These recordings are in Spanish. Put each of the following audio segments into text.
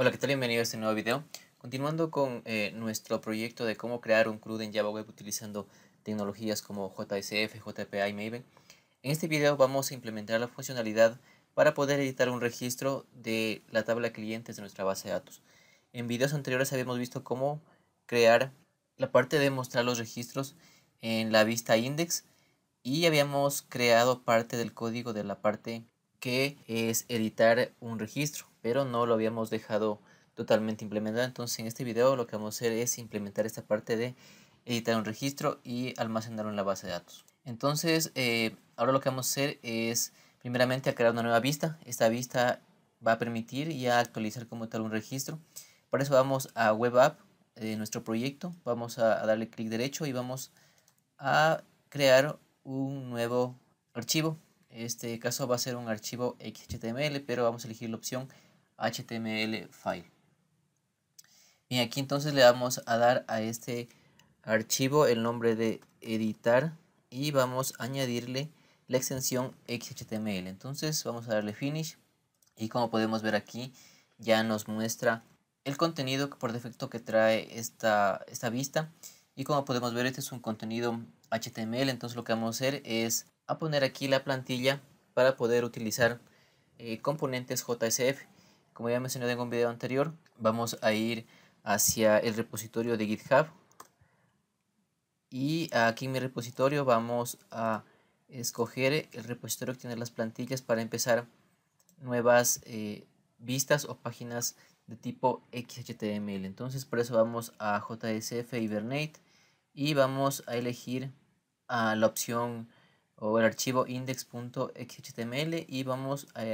Hola, ¿qué tal? Bienvenido a este nuevo video. Continuando con eh, nuestro proyecto de cómo crear un CRUD en Java Web utilizando tecnologías como JSF, JPA y Maven, en este video vamos a implementar la funcionalidad para poder editar un registro de la tabla clientes de nuestra base de datos. En videos anteriores habíamos visto cómo crear la parte de mostrar los registros en la vista index y habíamos creado parte del código de la parte que es editar un registro pero no lo habíamos dejado totalmente implementado. Entonces en este video lo que vamos a hacer es implementar esta parte de editar un registro y almacenarlo en la base de datos. Entonces eh, ahora lo que vamos a hacer es primeramente crear una nueva vista. Esta vista va a permitir ya actualizar como tal un registro. Para eso vamos a Web App de eh, nuestro proyecto, vamos a, darle clic derecho y vamos a crear un nuevo archivo. En este caso va a ser un archivo XHTML, pero vamos a elegir la opción HTML file. y aquí entonces le vamos a dar a este archivo el nombre de editar y vamos a añadirle la extensión XHTML. Entonces vamos a darle finish y como podemos ver aquí ya nos muestra el contenido por defecto que trae esta, esta vista. Y como podemos ver este es un contenido HTML, entonces lo que vamos a hacer es a poner aquí la plantilla para poder utilizar eh, componentes JSF. Como ya mencioné en un video anterior, vamos a ir hacia el repositorio de GitHub. Y aquí en mi repositorio vamos a escoger el repositorio que tiene las plantillas para empezar nuevas eh, vistas o páginas de tipo XHTML. Entonces por eso vamos a JSF Hibernate y vamos a elegir a la opción o el archivo index.xhtml y vamos a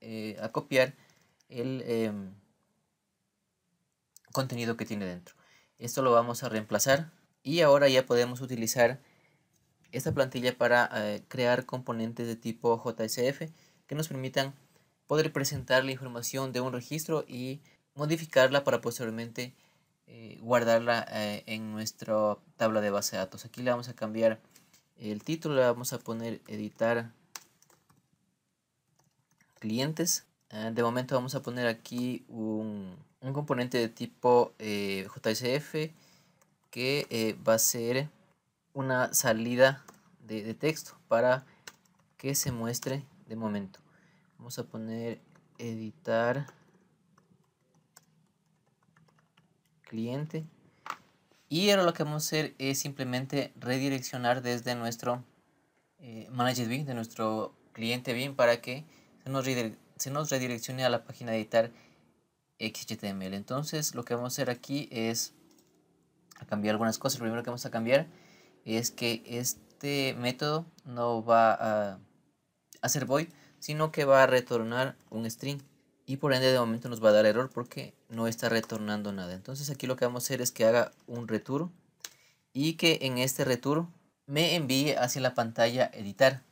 eh, copiar el em, contenido que tiene dentro. Esto lo vamos a reemplazar y ahora ya podemos utilizar esta plantilla para eh, crear componentes de tipo JSF que nos permitan poder presentar la información de un registro y modificarla para posteriormente eh, guardarla eh, en nuestra tabla de base de datos. Aquí le vamos a cambiar el título, le vamos a poner editar clientes Ah, de momento vamos a poner aquí un, componente de tipo eh, JSF que eh, va a ser una salida de, texto para que se muestre de momento. Vamos a poner editar cliente y ahora lo que vamos a hacer es simplemente redireccionar desde nuestro eh, managed de nuestro cliente BIM para que se nos redireccione se nos redireccione a la página de editar xhtml Entonces lo que vamos a hacer aquí es cambiar algunas cosas. Lo primero que vamos a cambiar es que este método no va a hacer void, sino que va a retornar un string. Y por ende de momento nos va a dar error porque no está retornando nada. Entonces aquí lo que vamos a hacer es que haga un return y que en este return me envíe hacia la pantalla editar.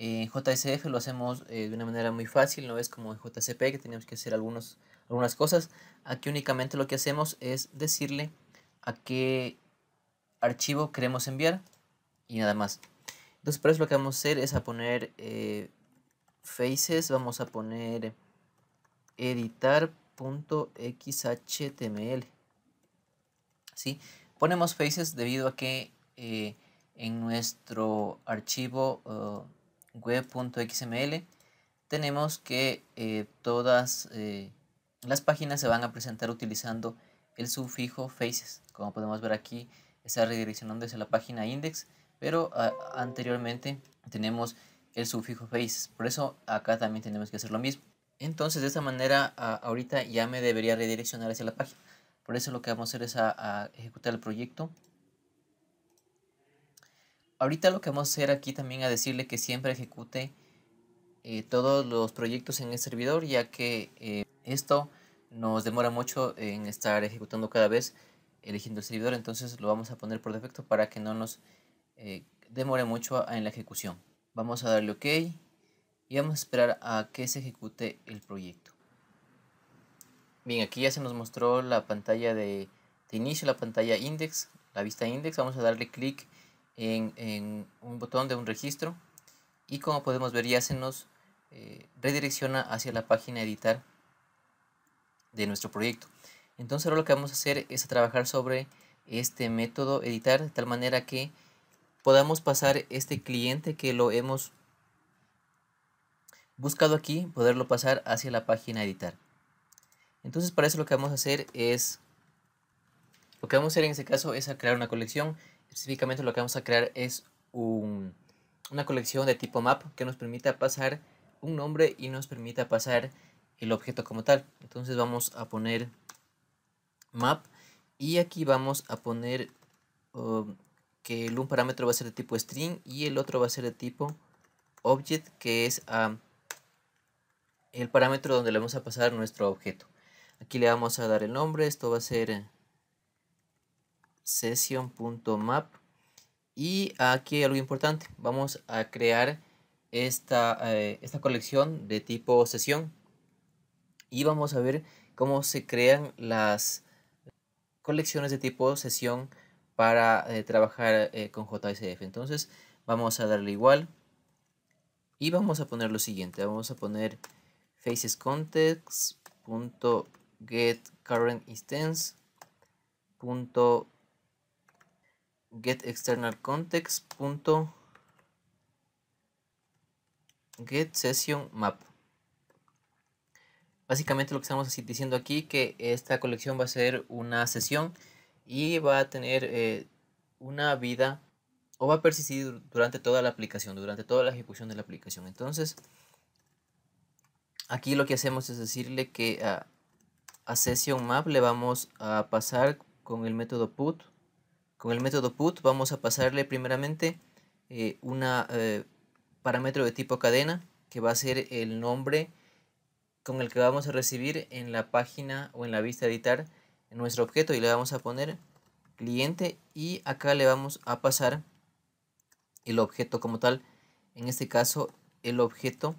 En JSF lo hacemos eh, de una manera muy fácil, no es como en JCP que tenemos que hacer algunos, algunas cosas. Aquí únicamente lo que hacemos es decirle a qué archivo queremos enviar y nada más. Entonces por eso lo que vamos a hacer es a poner eh, faces, vamos a poner editar.xhtml. ¿Sí? Ponemos faces debido a que eh, en nuestro archivo... Uh, web.xml tenemos que eh, todas eh, las páginas se van a presentar utilizando el sufijo faces. Como podemos ver aquí, está redireccionando hacia la página index, pero anteriormente tenemos el sufijo faces. Por eso acá también tenemos que hacer lo mismo. Entonces de esta manera ahorita ya me debería redireccionar hacia la página. Por eso lo que vamos a hacer es a ejecutar el proyecto ahorita lo que vamos a hacer aquí también a decirle que siempre ejecute eh, todos los proyectos en el servidor ya que eh, esto nos demora mucho en estar ejecutando cada vez eligiendo el servidor entonces lo vamos a poner por defecto para que no nos eh, demore mucho en la ejecución vamos a darle ok y vamos a esperar a que se ejecute el proyecto bien aquí ya se nos mostró la pantalla de, de inicio la pantalla index la vista index vamos a darle clic en, un botón de un registro y como podemos ver ya se nos eh, redirecciona hacia la página editar de nuestro proyecto. Entonces ahora lo que vamos a hacer es trabajar sobre este método editar de tal manera que podamos pasar este cliente que lo hemos buscado aquí, poderlo pasar hacia la página editar. Entonces para eso lo que vamos a hacer es, lo que vamos a hacer en este caso es a crear una colección específicamente lo que vamos a crear es una colección de tipo map que nos permita pasar un nombre y nos permita pasar el objeto como tal. Entonces vamos a poner map y aquí vamos a poner oh, que el un parámetro va a ser de tipo string y el otro va a ser de tipo object que es ah, el parámetro donde le vamos a pasar nuestro objeto. Aquí le vamos a dar el nombre, esto va a ser session.map y aquí algo importante, vamos a crear esta, eh, esta colección de tipo sesión y vamos a ver cómo se crean las colecciones de tipo sesión para eh, trabajar eh, con JSF. Entonces vamos a darle igual y vamos a poner lo siguiente. Vamos a poner facesContext.getCurrentInstance.getCurrentInstance get external context get session map básicamente lo que estamos diciendo aquí que esta colección va a ser una sesión y va a tener eh, una vida o va a persistir durante toda la aplicación durante toda la ejecución de la aplicación entonces aquí lo que hacemos es decirle que a, a session map le vamos a pasar con el método put con el método put vamos a pasarle primeramente eh, un eh, parámetro de tipo cadena que va a ser el nombre con el que vamos a recibir en la página o en la vista editar nuestro objeto y le vamos a poner cliente y acá le vamos a pasar el objeto como tal en este caso el objeto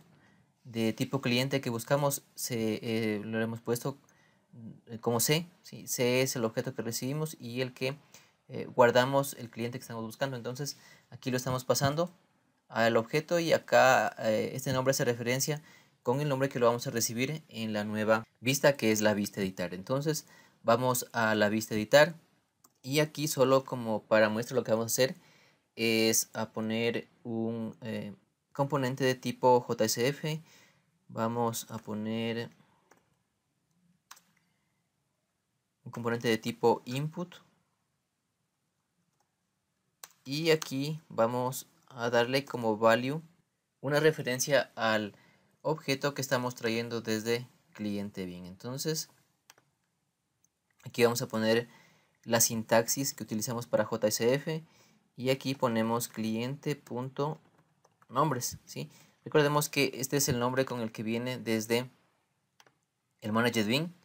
de tipo cliente que buscamos se, eh, lo hemos puesto mm, como C, C es el objeto que recibimos y el que eh, guardamos el cliente que estamos buscando. Entonces aquí lo estamos pasando al objeto y acá eh, este nombre hace referencia con el nombre que lo vamos a recibir en la nueva vista que es la vista editar. Entonces vamos a la vista editar y aquí solo como para muestra lo que vamos a hacer es a poner un eh, componente de tipo JSF. Vamos a poner un componente de tipo input y aquí vamos a darle como value una referencia al objeto que estamos trayendo desde cliente bien. Entonces, aquí vamos a poner la sintaxis que utilizamos para JSF y aquí ponemos cliente.nombres, ¿sí? Recordemos que este es el nombre con el que viene desde el manager Bean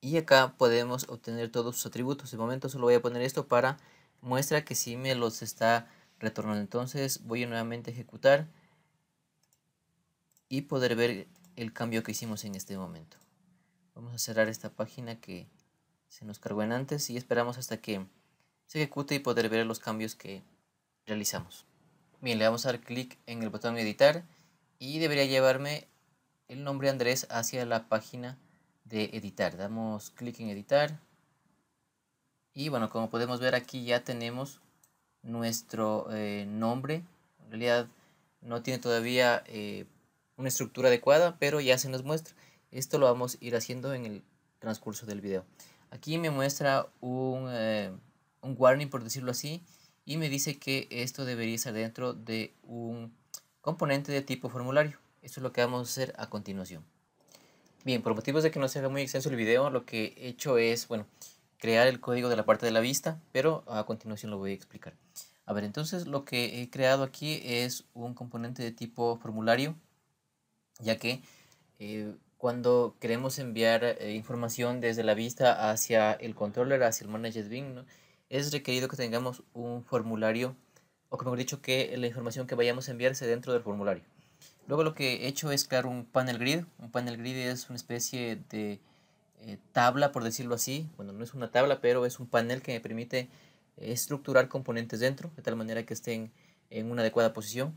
y acá podemos obtener todos sus atributos. De momento solo voy a poner esto para muestra que si me los está retornando. Entonces voy a nuevamente ejecutar y poder ver el cambio que hicimos en este momento. Vamos a cerrar esta página que se nos cargó en antes y esperamos hasta que se ejecute y poder ver los cambios que realizamos. Bien, le vamos a dar clic en el botón editar y debería llevarme el nombre Andrés hacia la página de editar. Damos clic en editar y bueno, como podemos ver aquí ya tenemos nuestro eh, nombre. En realidad no tiene todavía eh, una estructura adecuada, pero ya se nos muestra. Esto lo vamos a ir haciendo en el transcurso del video. Aquí me muestra un, eh, un warning, por decirlo así, y me dice que esto debería estar dentro de un componente de tipo formulario. Esto es lo que vamos a hacer a continuación. Bien, por motivos de que no se haga muy extenso el video, lo que he hecho es, bueno, crear el código de la parte de la vista, pero a continuación lo voy a explicar. A ver, entonces lo que he creado aquí es un componente de tipo formulario, ya que eh, cuando queremos enviar eh, información desde la vista hacia el controller, hacia el manager Bing, es requerido que tengamos un formulario, o como he dicho, que la información que vayamos a enviar sea dentro del formulario. Luego lo que he hecho es crear un panel grid. Un panel grid es una especie de eh, tabla, por decirlo así. Bueno, no es una tabla, pero es un panel que me permite eh, estructurar componentes dentro, de tal manera que estén en una adecuada posición.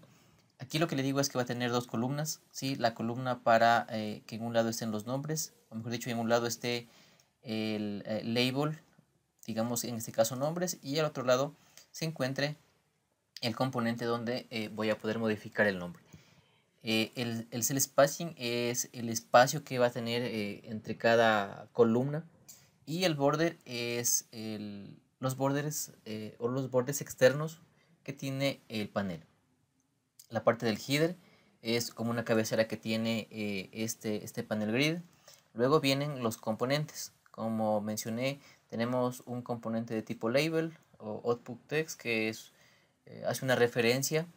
Aquí lo que le digo es que va a tener dos columnas, ¿sí? la columna para eh, que en un lado estén los nombres, o mejor dicho, en un lado esté el, label, digamos en este caso nombres, y al otro lado se encuentre el componente donde voy a poder modificar el nombre. Eh, el, el cell spacing es el espacio que va a tener eh, entre cada columna y el border es los bordes eh, o los bordes externos que tiene el panel. La parte del header es como una cabecera que tiene este, este panel grid. Luego vienen los componentes. Como mencioné, tenemos un componente de tipo label o output text que es, hace una referencia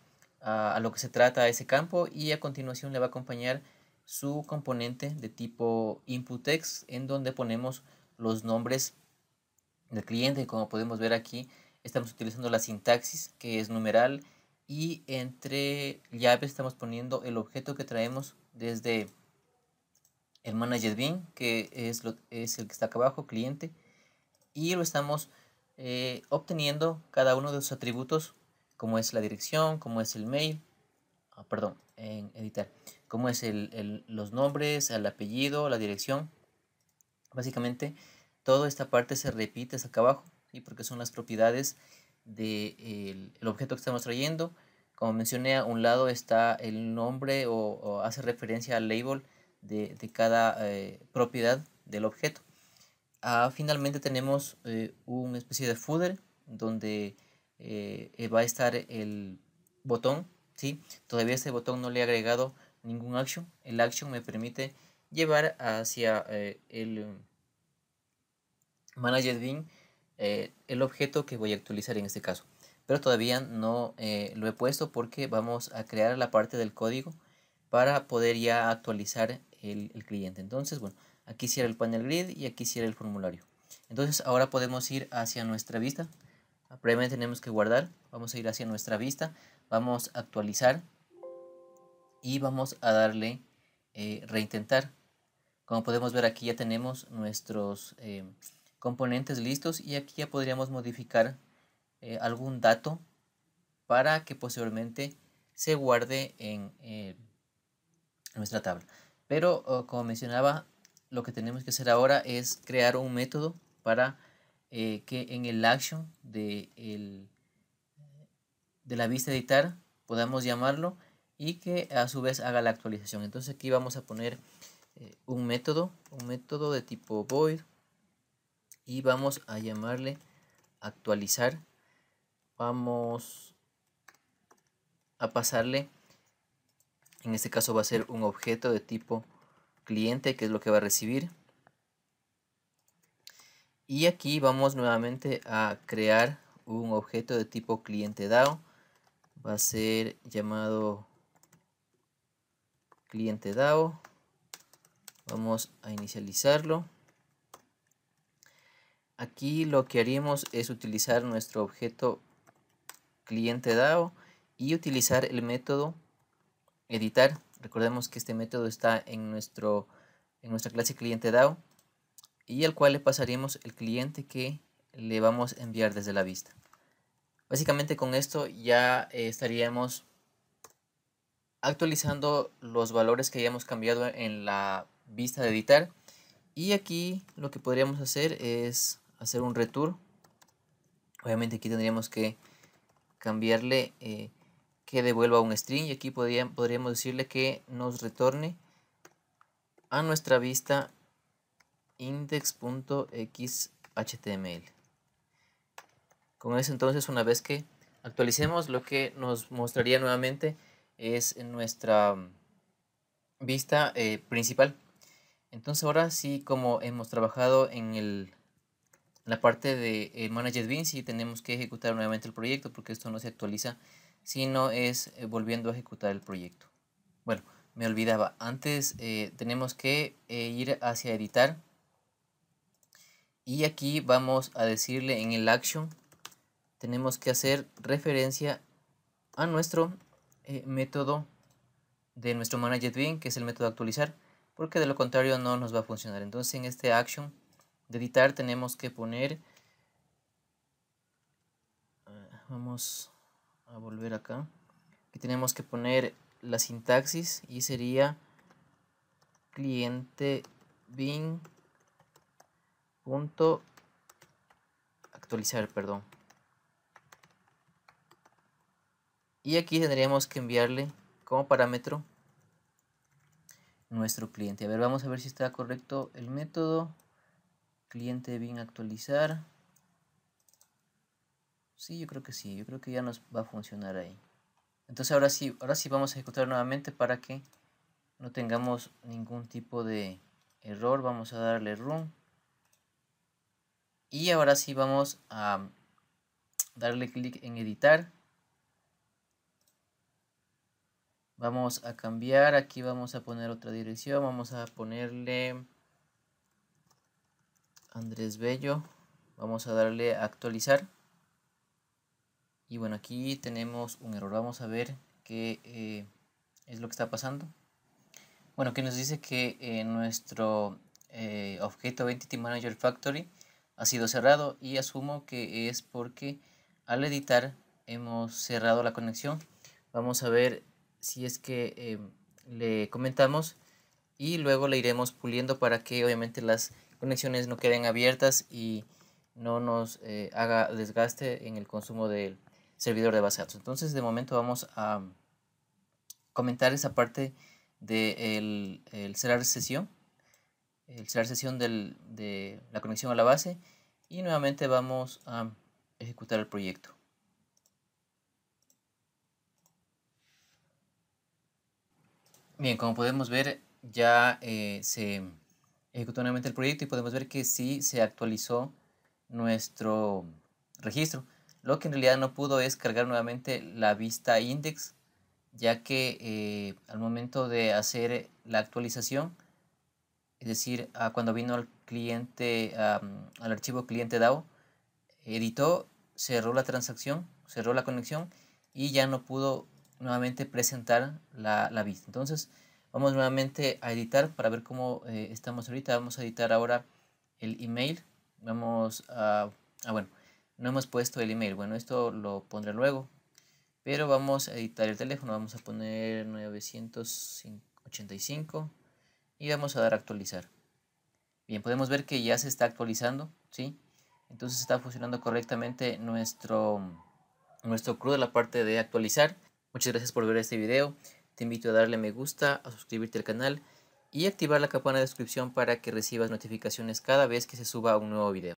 a, lo que se trata ese campo y a continuación le va a acompañar su componente de tipo input text en donde ponemos los nombres del cliente como podemos ver aquí estamos utilizando la sintaxis que es numeral y entre llaves estamos poniendo el objeto que traemos desde el manager bin que es, lo, es el que está acá abajo cliente y lo estamos eh, obteniendo cada uno de sus atributos cómo es la dirección, cómo es el mail, ah, perdón, en editar, cómo es los nombres, el apellido, la dirección. Básicamente, toda esta parte se repite hasta acá abajo, y porque son las propiedades del de el, objeto que estamos trayendo. Como mencioné, a un lado está el nombre o, hace referencia al label de, cada eh, propiedad del objeto. Ah, finalmente tenemos eh, una especie de footer donde eh, eh, va a estar el botón, ¿sí? Todavía este botón no le he agregado ningún action. El action me permite llevar hacia eh, el manager bin el objeto que voy a actualizar en este caso. Pero todavía no lo he puesto porque vamos a crear la parte del código para poder ya actualizar el, el cliente. Entonces, bueno, aquí cierra el panel grid y aquí cierra el formulario. Entonces ahora podemos ir hacia nuestra vista Previamente tenemos que guardar. Vamos a ir hacia nuestra vista. Vamos a actualizar. Y vamos a darle eh, reintentar. Como podemos ver aquí ya tenemos nuestros eh, componentes listos. Y aquí ya podríamos modificar eh, algún dato para que posteriormente se guarde en nuestra tabla. Pero oh, como mencionaba, lo que tenemos que hacer ahora es crear un método para eh, que en el action de, de la vista editar podamos llamarlo y que a su vez haga la actualización. Entonces aquí vamos a poner eh, un método, un método de tipo void y vamos a llamarle actualizar. Vamos a pasarle, en este caso va a ser un objeto de tipo cliente que es lo que va a recibir. Y aquí vamos nuevamente a crear un objeto de tipo cliente DAO. Va a ser llamado cliente DAO. Vamos a inicializarlo. Aquí lo que haríamos es utilizar nuestro objeto cliente DAO y utilizar el método editar. Recordemos que este método está en, nuestro, en nuestra clase cliente DAO y al cual le pasaríamos el cliente que le vamos a enviar desde la vista. Básicamente con esto ya eh, estaríamos actualizando los valores que hayamos cambiado en la vista de editar. Y aquí lo que podríamos hacer es hacer un retour. Obviamente aquí tendríamos que cambiarle eh, que devuelva un string y aquí podríamos decirle que nos retorne a nuestra vista index.xhtml. Con eso entonces, una vez que actualicemos, lo que nos mostraría nuevamente es nuestra vista eh, principal. Entonces ahora sí, como hemos trabajado en el, la parte de eh, Manager Vinci, tenemos que ejecutar nuevamente el proyecto porque esto no se actualiza, sino es eh, volviendo a ejecutar el proyecto. Bueno, me olvidaba, antes eh, tenemos que ir hacia editar y aquí vamos a decirle en el action, tenemos que hacer referencia a nuestro eh, método de nuestro manager bean, que es el método actualizar, porque de lo contrario no nos va a funcionar. Entonces en este action de editar tenemos que poner, ah, vamos a volver acá, que tenemos que poner la sintaxis y sería cliente bin Punto. Actualizar, perdón. Y aquí tendríamos que enviarle como parámetro nuestro cliente. A ver, vamos a ver si está correcto el método. Cliente bien actualizar. Sí, yo creo que sí. Yo creo que ya nos va a funcionar ahí. Entonces ahora sí, ahora sí vamos a ejecutar nuevamente para que no tengamos ningún tipo de error. Vamos a darle run. Y ahora sí vamos a darle clic en editar. Vamos a cambiar, aquí vamos a poner otra dirección, vamos a ponerle Andrés Bello, vamos a darle a actualizar. Y bueno, aquí tenemos un error, vamos a ver qué eh, es lo que está pasando. Bueno, que nos dice que eh, nuestro eh, objeto Entity Manager Factory ha sido cerrado y asumo que es porque al editar hemos cerrado la conexión. Vamos a ver si es que eh, le comentamos y luego le iremos puliendo para que obviamente las conexiones no queden abiertas y no nos eh, haga desgaste en el consumo del servidor de base de datos. Entonces de momento vamos a comentar esa parte del el cerrar sesión el sesión de la conexión a la base y nuevamente vamos a ejecutar el proyecto. Bien, como podemos ver ya eh, se ejecutó nuevamente el proyecto y podemos ver que sí se actualizó nuestro registro. Lo que en realidad no pudo es cargar nuevamente la vista index, ya que eh, al momento de hacer la actualización, es decir, ah, cuando vino al cliente, ah, mm, al archivo cliente DAO, editó, cerró la transacción, cerró la conexión y ya no pudo nuevamente presentar la, vista. Entonces, vamos nuevamente a editar para ver cómo eh, estamos ahorita. Vamos a editar ahora el email. Vamos a... Ah, bueno, no hemos puesto el email. Bueno, esto lo pondré luego. Pero vamos a editar el teléfono. Vamos a poner 985 y vamos a dar actualizar. Bien, podemos ver que ya se está actualizando, ¿sí? Entonces está funcionando correctamente nuestro, nuestro CRUD, la parte de actualizar. Muchas gracias por ver este video. Te invito a darle me gusta, a suscribirte al canal y activar la campana de descripción para que recibas notificaciones cada vez que se suba un nuevo video.